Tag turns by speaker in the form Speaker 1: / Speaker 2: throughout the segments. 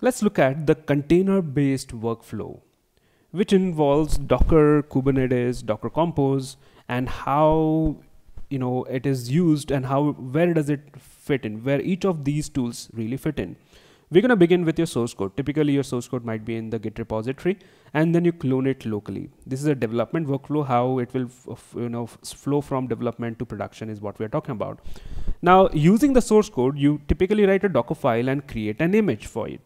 Speaker 1: Let's look at the container-based workflow, which involves Docker, Kubernetes, Docker Compose, and how you know it is used and how where does it fit in, where each of these tools really fit in. We're gonna begin with your source code. Typically your source code might be in the Git repository and then you clone it locally. This is a development workflow, how it will you know flow from development to production is what we're talking about. Now using the source code, you typically write a Docker file and create an image for it.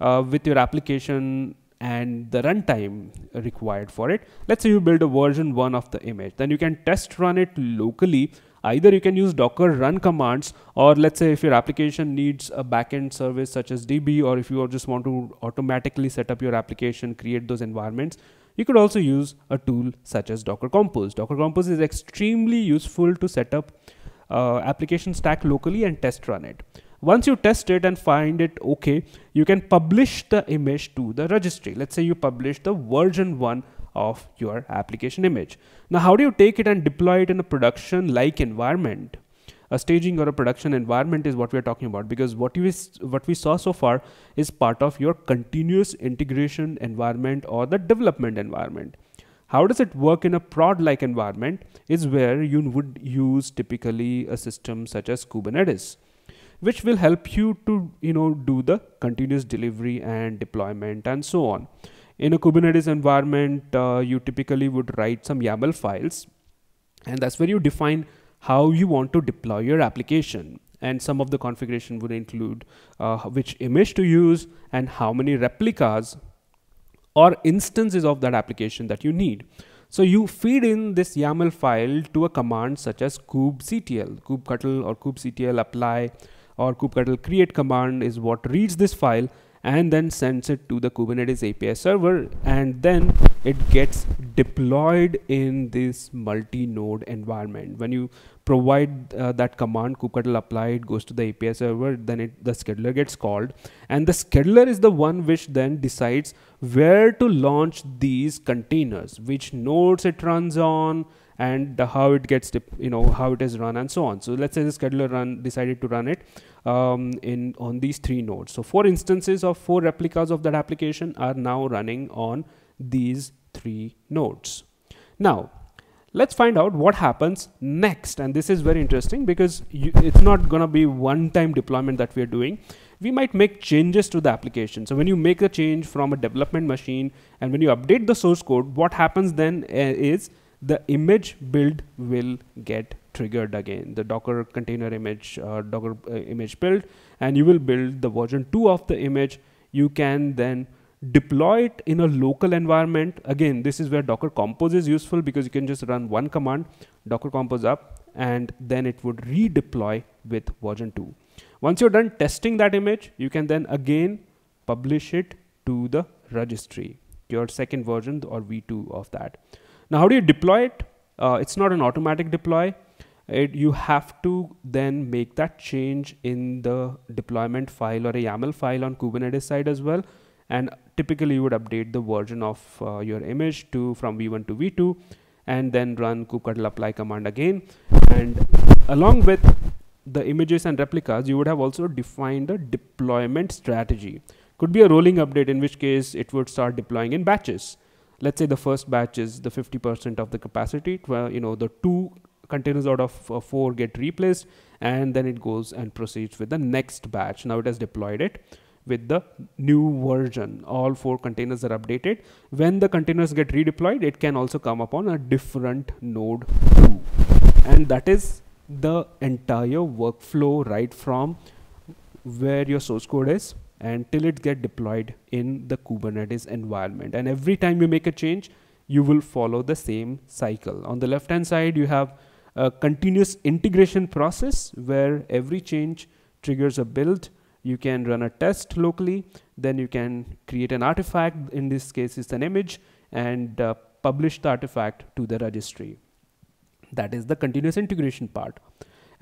Speaker 1: Uh, with your application and the runtime required for it. Let's say you build a version one of the image, then you can test run it locally. Either you can use Docker run commands, or let's say if your application needs a backend service such as DB, or if you just want to automatically set up your application, create those environments, you could also use a tool such as Docker Compose. Docker Compose is extremely useful to set up uh, application stack locally and test run it. Once you test it and find it okay, you can publish the image to the registry. Let's say you publish the version 1 of your application image. Now, how do you take it and deploy it in a production like environment? A staging or a production environment is what we're talking about because what you is, what we saw so far is part of your continuous integration environment or the development environment. How does it work in a prod like environment is where you would use typically a system such as Kubernetes which will help you to you know do the continuous delivery and deployment and so on in a kubernetes environment uh, you typically would write some yaml files and that's where you define how you want to deploy your application and some of the configuration would include uh, which image to use and how many replicas or instances of that application that you need. So you feed in this YAML file to a command such as kubectl, kubectl or kubectl apply or kubectl create command is what reads this file and then sends it to the Kubernetes API server and then it gets deployed in this multi-node environment. When you provide uh, that command, kubectl apply, it goes to the API server, then it, the scheduler gets called and the scheduler is the one which then decides where to launch these containers, which nodes it runs on, and how it gets you know how it is run and so on so let's say the scheduler run decided to run it um, in on these three nodes so four instances of four replicas of that application are now running on these three nodes now let's find out what happens next and this is very interesting because you, it's not going to be one time deployment that we are doing we might make changes to the application so when you make a change from a development machine and when you update the source code what happens then uh, is the image build will get triggered again the docker container image uh, docker uh, image build and you will build the version 2 of the image you can then deploy it in a local environment again this is where docker compose is useful because you can just run one command docker compose up and then it would redeploy with version 2 once you're done testing that image you can then again publish it to the registry your second version or v2 of that now, how do you deploy it? Uh, it's not an automatic deploy. It, you have to then make that change in the deployment file or a YAML file on Kubernetes side as well. And typically you would update the version of uh, your image to from V1 to V2 and then run kubectl apply command again. And along with the images and replicas, you would have also defined a deployment strategy. Could be a rolling update, in which case it would start deploying in batches let's say the first batch is the 50% of the capacity uh, you know the two containers out of uh, four get replaced and then it goes and proceeds with the next batch now it has deployed it with the new version all four containers are updated when the containers get redeployed it can also come upon a different node too and that is the entire workflow right from where your source code is and till it get deployed in the Kubernetes environment. And every time you make a change, you will follow the same cycle. On the left hand side, you have a continuous integration process where every change triggers a build. You can run a test locally, then you can create an artifact. In this case, it's an image and uh, publish the artifact to the registry. That is the continuous integration part.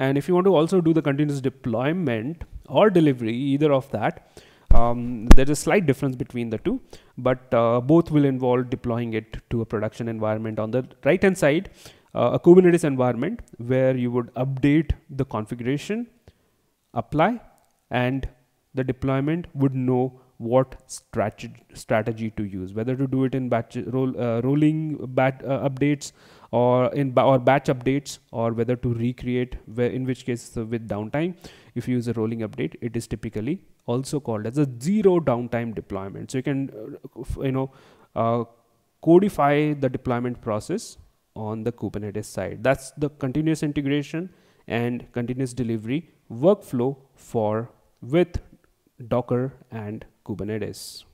Speaker 1: And if you want to also do the continuous deployment or delivery, either of that, um, there's a slight difference between the two, but uh, both will involve deploying it to a production environment. On the right hand side, uh, a Kubernetes environment where you would update the configuration, apply, and the deployment would know what strategy, strategy to use, whether to do it in batch roll, uh, rolling bat, uh, updates or in or batch updates, or whether to recreate, where in which case uh, with downtime, if you use a rolling update, it is typically also called as a zero downtime deployment. So you can, uh, you know, uh, codify the deployment process on the Kubernetes side. That's the continuous integration and continuous delivery workflow for with Docker and Kubernetes.